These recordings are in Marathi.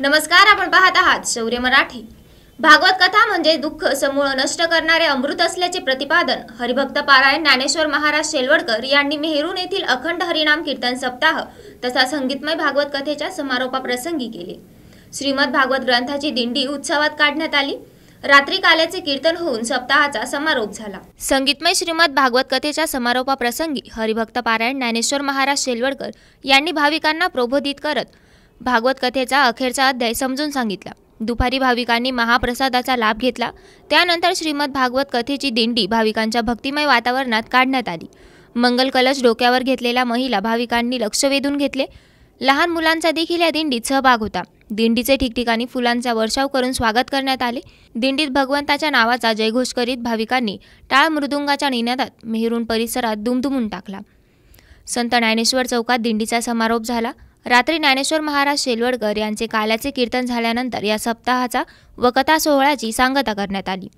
नमस्कार आपण पाहत आहात शौर्य मराठी भागवत कथा म्हणजे दुःख समूळ नष्ट करणारे अमृत असल्याचे प्रतिपादन हरिभक्त पारायण ज्ञानेश्वर महाराज शेलवडकर यांनी मेहरून येथील अखंड हरिनाम कीर्तन सप्ताह तसा संगीतमय भागवत कथेच्या समारोपाप्रसंगी केले श्रीमद भागवत ग्रंथाची दिंडी उत्सवात काढण्यात आली रात्री काल्याचे कीर्तन होऊन सप्ताहाचा समारोप झाला संगीतमय श्रीमद भागवत कथेच्या समारोपाप्रसंगी हरिभक्त पारायण ज्ञानेश्वर महाराज शेलवडकर यांनी भाविकांना प्रबोधित करत भागवत कथेचा अखेरचा अध्याय समजून सांगितला दुपारी भाविकांनी महाप्रसादाचा लाभ घेतला त्यानंतर श्रीमद भागवत कथेची दिंडी भाविकांच्या भक्तिमय वातावरणात काढण्यात आली मंगल कलश डोक्यावर घेतलेल्या महिला भाविकांनी लक्ष वेधून घेतले लहान मुलांचा देखील या दिंडीत सहभाग होता दिंडीचे ठिकठिकाणी फुलांचा वर्षाव करून स्वागत करण्यात आले दिंडीत भगवंताच्या नावाचा जयघोष करीत भाविकांनी टाळ मृदुंगाच्या निनादात मेहरून परिसरात दुमदुमून टाकला संत ज्ञानेश्वर चौकात दिंडीचा समारोप झाला रात्री ज्ञानेश्वर महाराज शेलवडकर यांचे काल्याचे कीर्तन झाल्यानंतर या सप्ताहाचा व कथा सोहळ्याची सांगता करण्यात आली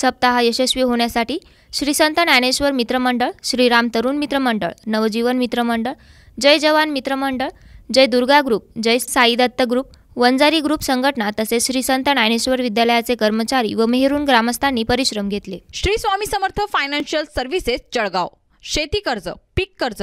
सप्ताह यशस्वी होण्यासाठी श्री संत ज्ञानेश्वर मित्रमंडळ श्रीराम तरुण मित्रमंडळ नवजीवन मित्रमंडळ जय जवान मित्रमंडळ जय दुर्गा ग्रुप जय दत्त ग्रुप वंजारी ग्रुप संघटना तसेच श्री संत ज्ञानेश्वर विद्यालयाचे कर्मचारी व मेहरून ग्रामस्थांनी परिश्रम घेतले श्री स्वामी समर्थ फायनान्शियल सर्व्हिसेस जळगाव शेती कर्ज पीक कर्ज